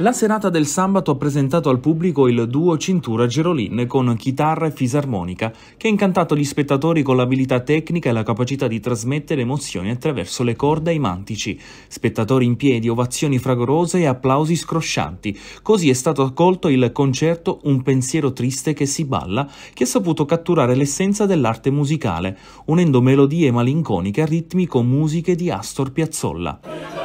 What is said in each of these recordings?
La serata del sabato ha presentato al pubblico il duo Cintura Gerolin con chitarra e fisarmonica, che ha incantato gli spettatori con l'abilità tecnica e la capacità di trasmettere emozioni attraverso le corde e i mantici. Spettatori in piedi, ovazioni fragorose e applausi scroscianti. Così è stato accolto il concerto Un pensiero triste che si balla, che ha saputo catturare l'essenza dell'arte musicale, unendo melodie malinconiche a ritmi con musiche di Astor Piazzolla.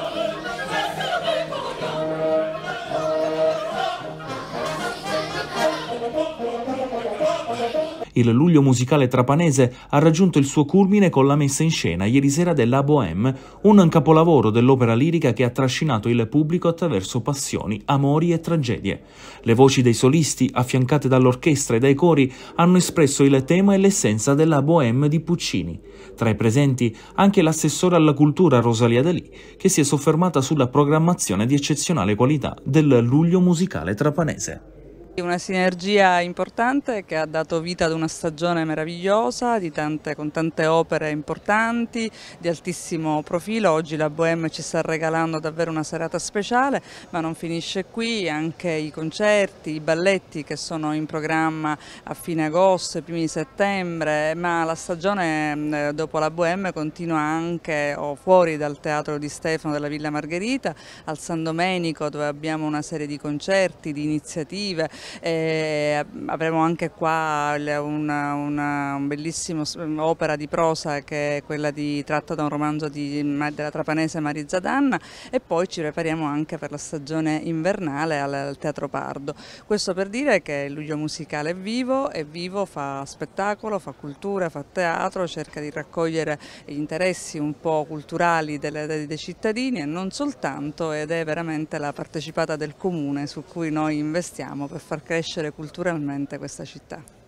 Il luglio musicale trapanese ha raggiunto il suo culmine con la messa in scena ieri sera della Bohème, un capolavoro dell'opera lirica che ha trascinato il pubblico attraverso passioni, amori e tragedie. Le voci dei solisti, affiancate dall'orchestra e dai cori, hanno espresso il tema e l'essenza della Bohème di Puccini. Tra i presenti anche l'assessore alla cultura Rosalia Dalì, che si è soffermata sulla programmazione di eccezionale qualità del luglio musicale trapanese. Una sinergia importante che ha dato vita ad una stagione meravigliosa tante, con tante opere importanti, di altissimo profilo. Oggi la Bohème ci sta regalando davvero una serata speciale, ma non finisce qui, anche i concerti, i balletti che sono in programma a fine agosto, primi di settembre, ma la stagione dopo la Bohème continua anche oh, fuori dal Teatro di Stefano della Villa Margherita, al San Domenico dove abbiamo una serie di concerti, di iniziative e avremo anche qua una, una un bellissima opera di prosa che è quella di, tratta da un romanzo di, della trapanese Marizia Danna e poi ci prepariamo anche per la stagione invernale al, al Teatro Pardo. Questo per dire che il luglio musicale è vivo, è vivo, fa spettacolo, fa cultura, fa teatro, cerca di raccogliere gli interessi un po' culturali delle, dei, dei cittadini e non soltanto ed è veramente la partecipata del comune su cui noi investiamo per fare far crescere culturalmente questa città.